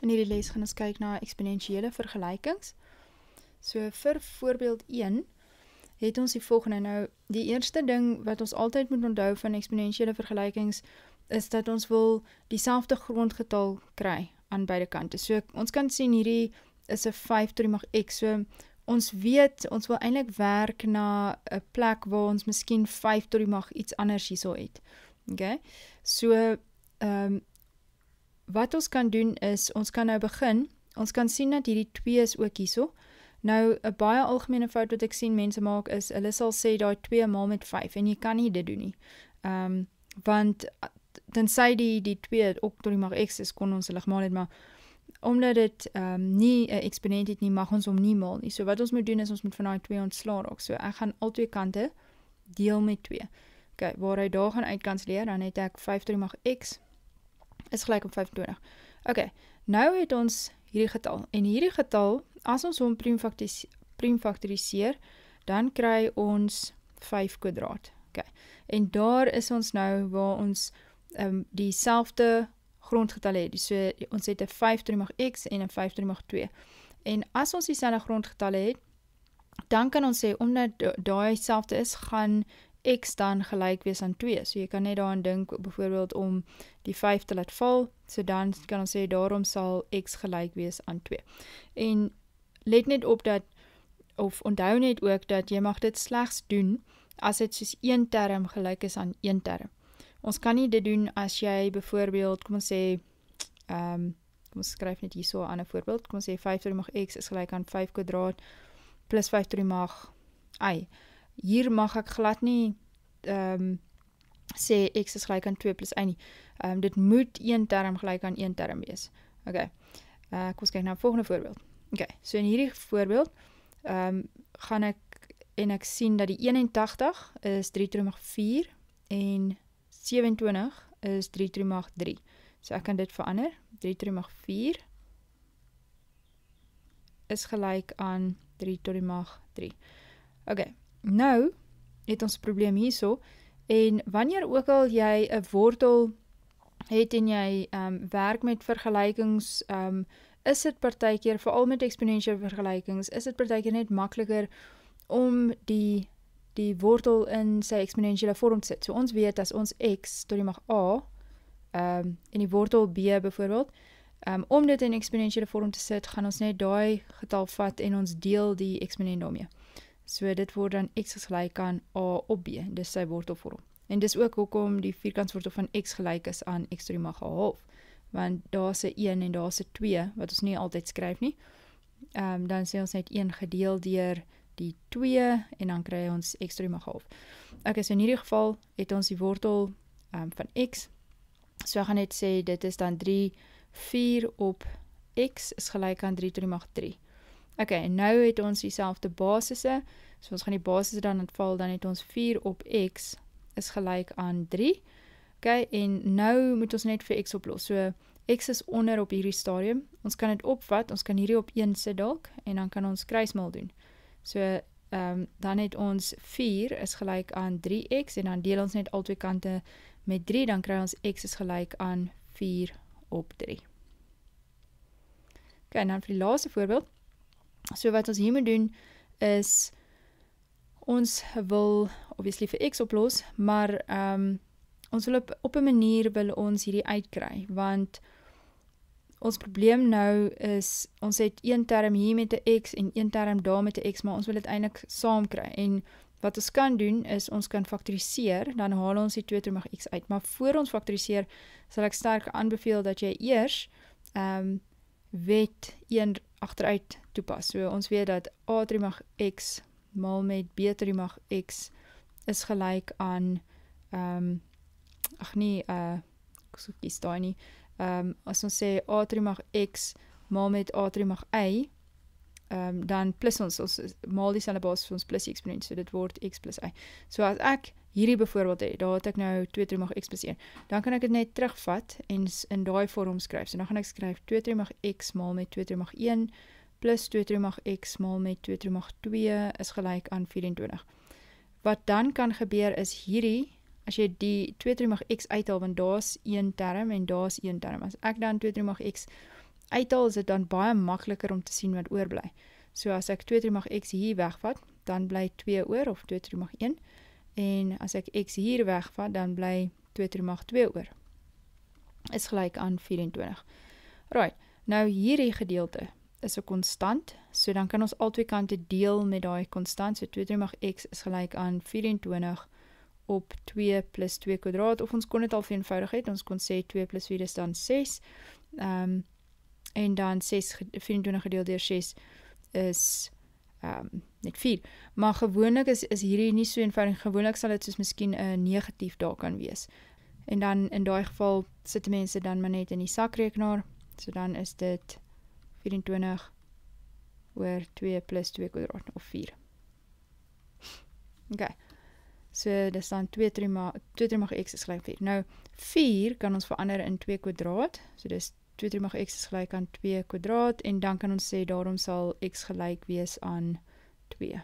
In hierdie les gaan ons kyk na eksponensiële vergelykings. So vir voorbeeld 1 het ons die volgende nou. Die eerste ding wat ons altyd moet onthou van eksponensiële vergelykings is dat ons wil dieselfde grondgetal kry aan beide kante. So ons kan sien hierdie is 'n 5 tot die mag x. So ons weet ons wil eintlik werk na 'n plek waar ons miskien 5 tot die mag iets anders hierso het. Oké. Okay. So ehm um, wat ons kan doen is ons kan nou begin. Ons kan sien dat hierdie 2 is ook hierso. Nou 'n baie algemene fout wat ek sien mense maak is hulle sal sê daai 2 maal met 5 en jy kan nie dit doen nie. Ehm um, want dan sê die die 2 ook tot die mag x is kon ons hulle gemaal het maar omdat dit ehm um, nie 'n eksponent het nie mag ons hom nie maal nie. So wat ons moet doen is ons moet van daai 2 ontslaa raak. So ek gaan al twee kante deel met 2. OK, waar hy daar gaan uitkanselleer dan het ek 5 tot die mag x is gelyk aan 25. Okay, nou het ons hierdie getal en hierdie getal as ons hom priemfaktoriseer, dan kry ons 5 kwadraat. Okay. En daar is ons nou waar ons ehm um, dieselfde grondgetal het. So ons het 'n 5^x en 'n 5^2. En as ons dieselfde grondgetal het, dan kan ons sê omdat daai selfde is, gaan x dan gelyk wees aan 2. So jy kan net daaraan dink byvoorbeeld om die 5 te laat val, so dan kan ons sê daarom sal x gelyk wees aan 2. En let net op dat of onthou net ook dat jy mag dit slegs doen as dit soos een term gelyk is aan een term. Ons kan nie dit doen as jy byvoorbeeld kom ons sê ehm um, kom ons skryf net hierso 'n ander voorbeeld. Kom ons sê 5 tot die mag x is gelyk aan 5 kwadraat plus 5 tot die mag y hier mag ek glad nie ehm um, sê x is gelyk aan 2 plus 1 nie. Ehm um, dit moet een term gelyk aan een term wees. OK. Uh kom ons kyk na 'n volgende voorbeeld. OK. So in hierdie voorbeeld ehm um, gaan ek en ek sien dat die 81 is 3 trimag 4 en 27 is 3 trimag 3. So ek kan dit verander. 3 trimag 4 is gelyk aan 3 trimag 3. OK nou het ons 'n probleem hierso en wanneer ook al jy 'n wortel het en jy ehm um, werk met vergelykings ehm um, is dit partykeer veral met eksponensiële vergelykings is dit partykeer net makliker om die die wortel in sy eksponensiële vorm te sit. So ons weet as ons x tot die mag a ehm um, en die wortel b byvoorbeeld ehm um, om dit in eksponensiële vorm te sit, gaan ons net daai getal vat en ons deel die eksponent daarmee. So dit word dan x gelyk aan a op b, dis sy wortelvorm. En dis ook hoekom die vierkantswortel van x gelyk is aan x^2, want daar's 'n 1 en daar's 'n 2 wat ons nie altyd skryf nie. Ehm um, dan sê ons net 1 gedeel deur die 2 en dan kry ons x^2. Okay, so in hierdie geval het ons die wortel ehm um, van x. So ek gaan net sê dit is dan 3 4 op x is gelyk aan 3^3. Okay, nou het ons dieselfde basisse. So ons gaan die basisse dan ontval, dan het ons 4 op x is gelyk aan 3. Okay, en nou moet ons net vir x oplos. So x is onder op hierdie stadium. Ons kan dit opvat. Ons kan hierdie op 1 sit dalk en dan kan ons kruismaal doen. So ehm um, dan het ons 4 is gelyk aan 3x en dan deel ons net albei kante met 3, dan kry ons x is gelyk aan 4 op 3. Gaan okay, dan vir die laaste voorbeeld. So wat ons hiermee doen is ons wil obviously vir x oplos, maar ehm um, ons wil op, op 'n manier wil ons hierdie uitkry want ons probleem nou is ons het een term hier met 'n x en een term daar met 'n x, maar ons wil dit eintlik saam kry en wat ons kan doen is ons kan faktoriseer, dan haal ons die 2 termag x uit, maar voor ons faktoriseer sal ek sterk aanbeveel dat jy eers ehm um, wet 1 agteruit toepas. So ons weet dat A terwyl mag x maal met B terwyl mag x is gelyk aan ehm um, ag nee, uh ek soek dis daai nie. Ehm um, as ons sê A terwyl mag x maal met A terwyl mag y ehm um, dan plus ons ons maal dieselfde basis vir ons plus die eksponent so dit word x + y. So as ek hierdie byvoorbeeld het, daar het ek nou 2 3 mag x plus 1. Dan kan ek dit net terugvat en in daai vorm skryf. So dan gaan ek skryf 2 3 mag x maal met 2 3 mag 1 plus 2 3 mag x maal met 2 3 mag 2 is gelyk aan 24. Wat dan kan gebeur is hierdie as jy die 2 3 mag x uithaal want daar's een term en daar's een term. As ek dan 2 3 mag x uithaal, is dit dan baie makliker om te sien wat oorbly. So as ek 2 3 mag x hier wegvat, dan bly 2 oor of 2 3 mag 1 en as ek x hier wegvat, dan bly 2 ter mag 2 oor. Is gelyk aan 24. Right. Nou hierdie gedeelte is 'n konstant, so dan kan ons albei kante deel met daai konstant. So 2 ter mag x is gelyk aan 24 op 2 plus 2 kwadraat of ons kon dit al vereenvoudig het. Ons kon sê 2 plus 4 is dan 6. Ehm um, en dan 6 24 gedeel deur 6 is ehm um, net 4. Maar gewoonlik is is hierdie nie so eenvoudig. Gewoonlik sal dit soos miskien 'n negatief daar kan wees. En dan in daai geval sit mense dan maar net in die sakrekenaar. So dan is dit 24 oor 2 plus 2 kwadraat of 4. OK. So dis dan 2 3 maar 2 3 maar x is gelyk aan 4. Nou 4 kan ons verander in 2 kwadraat. So dis 2 2 terug mag x is gelyk aan 2 kwadraat en dan kan ons sê daarom sal x gelyk wees aan 2.